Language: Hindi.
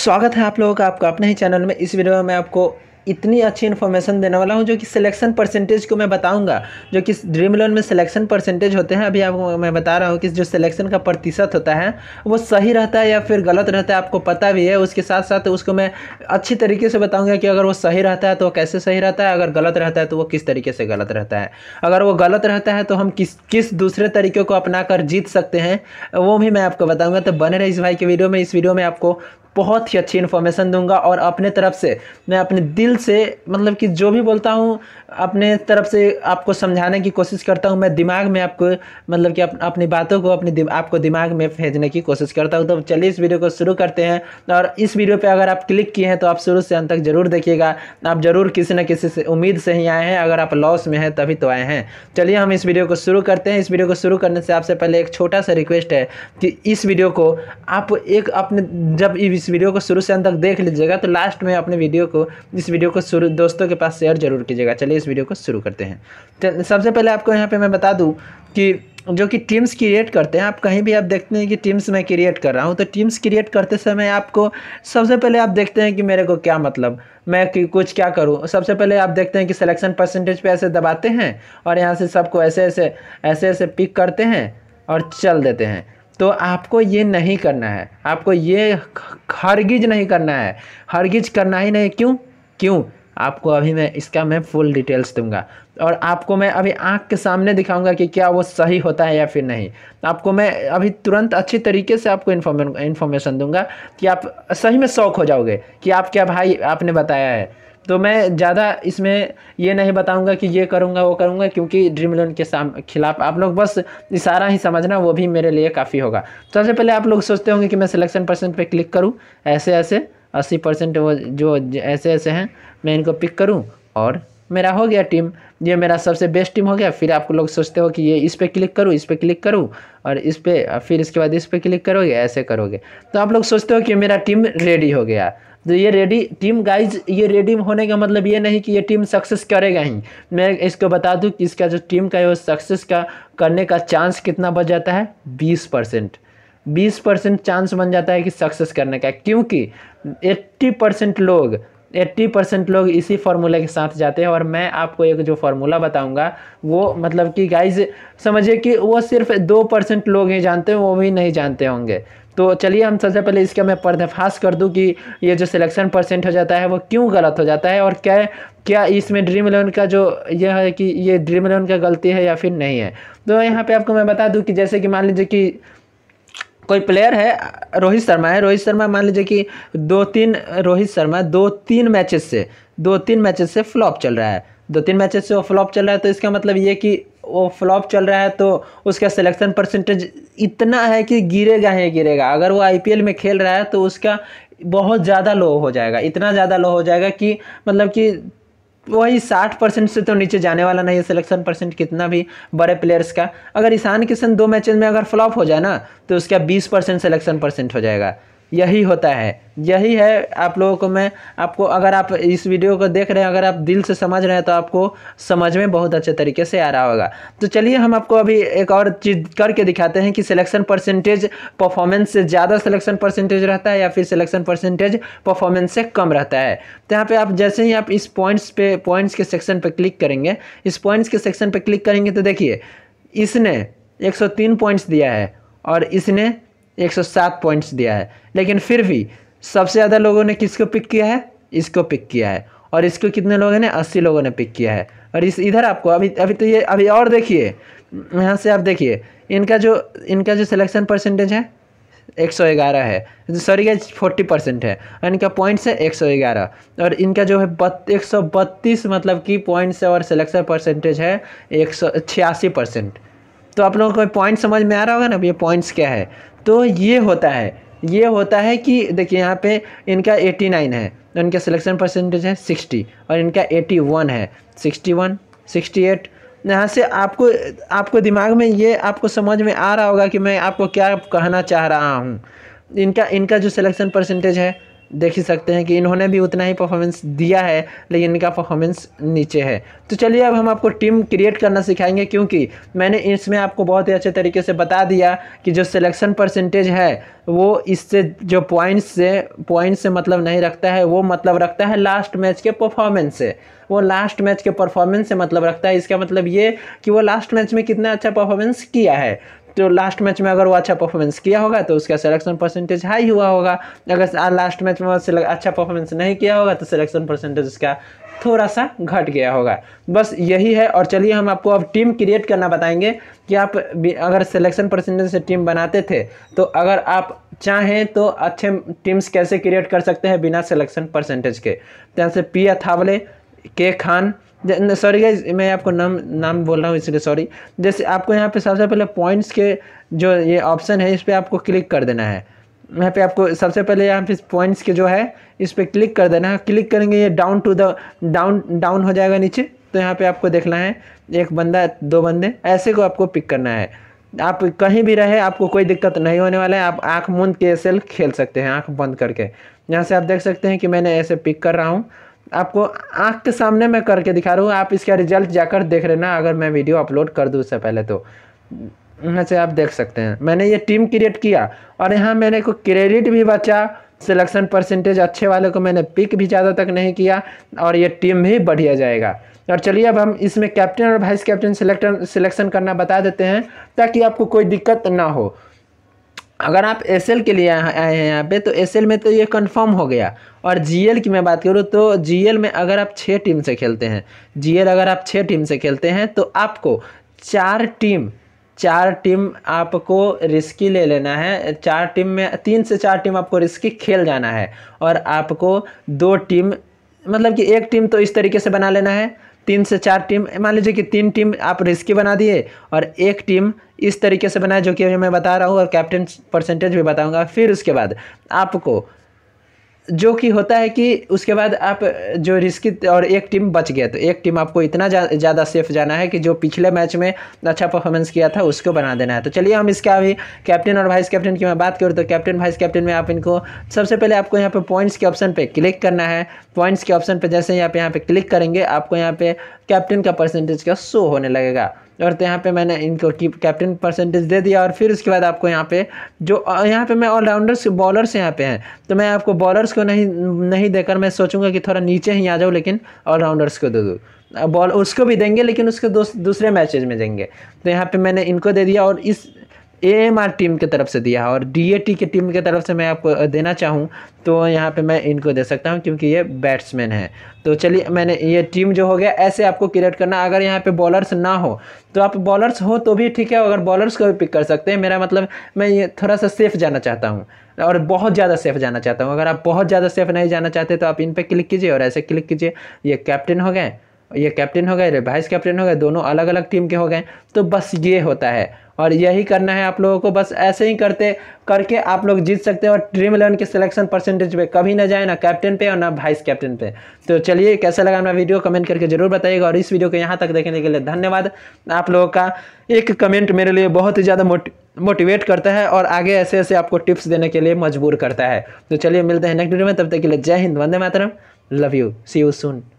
स्वागत है आप लोगों का आपका अपने ही चैनल में इस वीडियो में मैं आपको इतनी अच्छी इन्फॉर्मेशन देने वाला हूं जो कि सिलेक्शन परसेंटेज को मैं बताऊंगा जो कि ड्रीम लोन में सिलेक्शन परसेंटेज होते हैं अभी आपको मैं बता रहा हूं कि जो सिलेक्शन का प्रतिशत होता है वो सही रहता है या फिर गलत रहता है आपको पता भी है उसके साथ साथ उसको मैं अच्छी तरीके से बताऊँगा कि अगर वो सही रहता है तो वो कैसे सही रहता है अगर गलत रहता है तो वो किस तरीके से गलत रहता है अगर वो गलत रहता है तो हम किस किस दूसरे तरीके को अपना जीत सकते हैं वो भी मैं आपको बताऊँगा तो बने रहे इस भाई के वीडियो में इस वीडियो में आपको बहुत ही अच्छी इन्फॉर्मेशन दूंगा और अपने तरफ से मैं अपने दिल से मतलब कि जो भी बोलता हूँ अपने तरफ से आपको समझाने की कोशिश करता हूँ मैं दिमाग में आपको मतलब कि अप, अपनी बातों को अपनी दिम, आपको दिमाग में भेजने की कोशिश करता हूँ तो चलिए इस वीडियो को शुरू करते हैं और इस वीडियो पर अगर आप क्लिक किए हैं तो आप शुरू से अंत तक ज़रूर देखिएगा आप ज़रूर किसी न किसी से उम्मीद से ही आए हैं अगर आप लॉस में हैं तभी तो आए हैं चलिए हम इस वीडियो को शुरू करते हैं इस वीडियो को शुरू करने से आपसे पहले एक छोटा सा रिक्वेस्ट है कि इस वीडियो को आप एक अपने जब इस वीडियो को शुरू से अंत तक देख लीजिएगा तो लास्ट में अपने वीडियो को इस वीडियो को शुरू दोस्तों के पास शेयर जरूर कीजिएगा चलिए इस वीडियो को शुरू करते हैं सबसे पहले आपको यहाँ पर मैं बता दूँ कि जो कि टीम्स क्रिएट करते हैं आप कहीं भी आप देखते हैं कि टीम्स मैं क्रिएट कर रहा हूँ तो टीम्स क्रिएट करते समय आपको सबसे पहले आप देखते हैं कि मेरे को क्या मतलब मैं कुछ क्या करूँ सबसे पहले आप देखते हैं कि सिलेक्शन परसेंटेज पे ऐसे दबाते हैं और यहाँ से सबको ऐसे ऐसे ऐसे ऐसे पिक करते हैं और चल देते हैं तो आपको ये नहीं करना है आपको ये हरगिज नहीं करना है हरगिज करना ही नहीं क्यों क्यों आपको अभी मैं इसका मैं फुल डिटेल्स दूंगा और आपको मैं अभी आंख के सामने दिखाऊंगा कि क्या वो सही होता है या फिर नहीं आपको मैं अभी तुरंत अच्छी तरीके से आपको इन्फॉर्मेशन दूंगा कि आप सही में शौक हो जाओगे कि आप क्या भाई आपने बताया है तो मैं ज़्यादा इसमें ये नहीं बताऊंगा कि ये करूंगा वो करूंगा क्योंकि ड्रीम इलेवन के साम खिलाफ आप लोग बस इशारा ही समझना वो भी मेरे लिए काफ़ी होगा तो सबसे पहले आप लोग सोचते होंगे कि मैं सिलेक्शन परसेंट पे क्लिक करूँ ऐसे ऐसे अस्सी परसेंट वो जो ऐसे ऐसे हैं मैं इनको पिक करूँ और मेरा हो गया टीम ये मेरा सबसे बेस्ट टीम हो गया फिर आप लोग सोचते हो कि ये इस पर क्लिक करूँ इस पर क्लिक करूँ और इस पर फिर इसके बाद इस पर क्लिक करोगे ऐसे करोगे तो आप लोग सोचते हो कि मेरा टीम रेडी हो गया तो ये रेडी टीम गाइज ये रेडी होने का मतलब ये नहीं कि ये टीम सक्सेस करेगा ही मैं इसको बता दूँ कि इसका जो टीम का है वो सक्सेस का करने का चांस कितना बच जाता है बीस परसेंट बीस परसेंट चांस बन जाता है कि सक्सेस करने का क्योंकि एट्टी परसेंट लोग एट्टी परसेंट लोग इसी फार्मूला के साथ जाते हैं और मैं आपको एक जो फार्मूला बताऊंगा वो मतलब कि गाइज समझिए कि वो सिर्फ दो परसेंट लोग ही जानते हैं वो भी नहीं जानते होंगे तो चलिए हम सबसे पहले इसका मैं पर्दाफाश कर दूं कि ये जो सिलेक्शन परसेंट हो जाता है वो क्यों गलत हो जाता है और क्या क्या इसमें ड्रीम इलेवन का जो यह है कि ये ड्रीम इलेवन का गलती है या फिर नहीं है तो यहाँ पे आपको मैं बता दूँ कि जैसे कि मान लीजिए कि कोई प्लेयर है रोहित शर्मा है रोहित शर्मा मान लीजिए कि दो तीन रोहित शर्मा दो तीन मैचेस से दो तीन मैचेस से फ्लॉप चल रहा है दो तीन मैचेस से वो फ्लॉप चल रहा है तो इसका मतलब ये कि वो फ्लॉप चल रहा है तो उसका सिलेक्शन परसेंटेज इतना है कि गिरेगा ही गिरेगा अगर वो आई में खेल रहा है तो उसका बहुत ज़्यादा लो हो जाएगा इतना ज़्यादा लो हो जाएगा कि मतलब कि वही 60 परसेंट से तो नीचे जाने वाला नहीं है सिलेक्शन परसेंट कितना भी बड़े प्लेयर्स का अगर ईशान किशन दो मैचेस में अगर फ्लॉप हो जाए ना तो उसका 20 परसेंट सिलेक्शन परसेंट हो जाएगा यही होता है यही है आप लोगों को मैं आपको अगर आप इस वीडियो को देख रहे हैं अगर आप दिल से समझ रहे हैं तो आपको समझ में बहुत अच्छे तरीके से आ रहा होगा तो चलिए हम आपको अभी एक और चीज़ करके दिखाते हैं कि सिलेक्शन परसेंटेज परफॉर्मेंस से ज़्यादा सिलेक्शन परसेंटेज रहता है या फिर सिलेक्शन परसेंटेज परफॉर्मेंस से कम रहता है तो यहाँ पर आप जैसे ही आप इस पॉइंट्स पे पॉइंट्स के सेक्शन पर क्लिक करेंगे इस पॉइंट्स के सेक्शन पर क्लिक करेंगे तो देखिए इसने एक पॉइंट्स दिया है और इसने 107 पॉइंट्स दिया है लेकिन फिर भी सबसे ज़्यादा लोगों ने किसको पिक किया है इसको पिक किया है और इसको कितने लोगों ने अस्सी लोगों ने पिक किया है और इस इधर आपको अभी अभी तो ये अभी और देखिए यहाँ से आप देखिए इनका जो इनका जो सिलेक्शन परसेंटेज है एक सौ ग्यारह है सॉरी गाइज फोर्टी परसेंट है और इनका पॉइंट्स है एक सौ ग्यारह और इनका जो है बत एक सौ बत्तीस मतलब कि पॉइंट्स और सिलेक्शन परसेंटेज है एक सौ छियासी परसेंट तो आप लोगों को पॉइंट समझ में आ रहा होगा ना ये पॉइंट्स क्या है तो ये होता है ये होता है कि देखिए यहाँ पे इनका 89 है इनका सिलेक्शन परसेंटेज है 60 और इनका 81 है 61 68 यहाँ से आपको आपको दिमाग में ये आपको समझ में आ रहा होगा कि मैं आपको क्या कहना चाह रहा हूँ इनका इनका जो सिलेक्शन परसेंटेज है देख ही सकते हैं कि इन्होंने भी उतना ही परफॉर्मेंस दिया है लेकिन इनका परफॉर्मेंस नीचे है तो चलिए अब हम आपको टीम क्रिएट करना सिखाएंगे क्योंकि मैंने इसमें आपको बहुत ही अच्छे तरीके से बता दिया कि जो सिलेक्शन परसेंटेज है वो इससे जो पॉइंट्स से पॉइंट से मतलब नहीं रखता है वो मतलब रखता है लास्ट मैच के परफॉर्मेंस से वो लास्ट मैच के परफॉर्मेंस से मतलब रखता है इसका मतलब ये कि वो लास्ट मैच में कितना अच्छा परफॉर्मेंस किया है तो लास्ट मैच में अगर वो अच्छा परफॉर्मेंस किया होगा तो उसका सिलेक्शन परसेंटेज हाई हुआ होगा अगर लास्ट मैच में अच्छा परफॉर्मेंस नहीं किया होगा तो सिलेक्शन परसेंटेज उसका थोड़ा सा घट गया होगा बस यही है और चलिए हम आपको अब टीम क्रिएट करना बताएंगे कि आप अगर सिलेक्शन परसेंटेज से टीम बनाते थे तो अगर आप चाहें तो अच्छे टीम्स कैसे क्रिएट कर सकते हैं बिना सिलेक्शन परसेंटेज के जैसे पी अथावले के खान सॉरी गाइज मैं आपको नाम नाम बोल रहा हूँ इसलिए सॉरी जैसे आपको यहाँ पे सबसे पहले पॉइंट्स के जो ये ऑप्शन है इस पर आपको क्लिक कर देना है यहाँ पे आपको सबसे पहले यहाँ पे पॉइंट्स के जो है इस पर क्लिक कर देना है क्लिक करेंगे ये down to the down down हो जाएगा नीचे तो यहाँ पे आपको देखना है एक बंदा दो बंदे ऐसे को आपको पिक करना है आप कहीं भी रहे आपको कोई दिक्कत नहीं होने वाला है आप आँख मूंद के एस खेल सकते हैं आँख बंद करके यहाँ से आप देख सकते हैं कि मैंने ऐसे पिक कर रहा हूँ आपको आँख के सामने मैं करके दिखा रहा हूँ आप इसका रिजल्ट जाकर देख रहे ना अगर मैं वीडियो अपलोड कर दूँ उससे पहले तो यहाँ से आप देख सकते हैं मैंने ये टीम क्रिएट किया और यहाँ मैंने को क्रेडिट भी बचा सिलेक्शन परसेंटेज अच्छे वाले को मैंने पिक भी ज़्यादा तक नहीं किया और ये टीम भी बढ़िया जाएगा और चलिए अब हम इसमें कैप्टन और वाइस कैप्टन सिलेक्टर सिलेक्शन करना बता देते हैं ताकि आपको कोई दिक्कत ना हो अगर आप एस के लिए आए हैं यहाँ पे तो एस में तो ये कंफर्म हो गया और जी की मैं बात करूँ तो जी में अगर आप छः टीम से खेलते हैं जी अगर आप छः टीम से खेलते हैं तो आपको चार टीम चार टीम आपको रिस्की ले लेना है चार टीम में तीन से चार टीम आपको रिस्की खेल जाना है और आपको दो टीम मतलब कि एक टीम तो इस तरीके से बना लेना है तीन से चार टीम मान लीजिए कि तीन टीम आप रिस्की बना दिए और एक टीम इस तरीके से बनाए जो कि मैं बता रहा हूँ और कैप्टन परसेंटेज भी बताऊँगा फिर उसके बाद आपको जो कि होता है कि उसके बाद आप जो रिस्की और एक टीम बच गया तो एक टीम आपको इतना ज़्यादा जा, सेफ जाना है कि जो पिछले मैच में अच्छा परफॉर्मेंस किया था उसको बना देना है तो चलिए हम इसका अभी कैप्टन और वाइस कैप्टन की मैं बात करूँ तो कैप्टन वाइस कैप्टन में आप इनको सबसे पहले आपको यहाँ पर पॉइंट्स के ऑप्शन पर क्लिक करना है पॉइंट्स के ऑप्शन पर जैसे यहाँ पर यहाँ पर क्लिक करेंगे आपको यहाँ पर कैप्टन का परसेंटेज का शो होने लगेगा और तो यहाँ पे मैंने इनको की कैप्टन परसेंटेज दे दिया और फिर उसके बाद आपको यहाँ पे जो यहाँ पे मैं ऑलराउंडर्स बॉलर्स यहाँ पे हैं तो मैं आपको बॉलर्स को नहीं नहीं देकर मैं सोचूंगा कि थोड़ा नीचे ही आ जाऊँ लेकिन ऑलराउंडर्स को दे दूँ बॉल उसको भी देंगे लेकिन उसको दूसरे मैचेज में देंगे तो यहाँ पर मैंने इनको दे दिया और इस ए टीम की तरफ से दिया है और डी की टीम की तरफ से मैं आपको देना चाहूँ तो यहाँ पे मैं इनको दे सकता हूँ क्योंकि ये बैट्समैन है तो चलिए मैंने ये टीम जो हो गया ऐसे आपको क्रिएट करना अगर यहाँ पे बॉलर्स ना हो तो आप बॉलर्स हो तो भी ठीक है अगर बॉलर्स को भी पिक कर सकते हैं मेरा मतलब मैं ये थोड़ा सा सेफ जाना चाहता हूँ और बहुत ज़्यादा सेफ जाना चाहता हूँ अगर आप बहुत ज़्यादा सेफ नहीं जाना चाहते तो आप इन पर क्लिक कीजिए और ऐसे क्लिक कीजिए ये कैप्टन हो गए ये कैप्टन हो गए वाइस कैप्टन हो गए दोनों अलग अलग टीम के हो गए तो बस ये होता है और यही करना है आप लोगों को बस ऐसे ही करते करके आप लोग जीत सकते हैं और ड्रीम इलेवन के सिलेक्शन परसेंटेज पे कभी ना जाए ना कैप्टन पे और ना वाइस कैप्टन पे तो चलिए कैसा लगा मेरा वीडियो कमेंट करके जरूर बताइएगा और इस वीडियो को यहाँ तक देखने के लिए धन्यवाद आप लोगों का एक कमेंट मेरे लिए बहुत ही ज़्यादा मोट मोटिवेट करता है और आगे ऐसे ऐसे आपको टिप्स देने के लिए मजबूर करता है तो चलिए मिलते हैं नेक्स्ट वीडियो में तब तक के लिए जय हिंद वंदे मातरम love you see you soon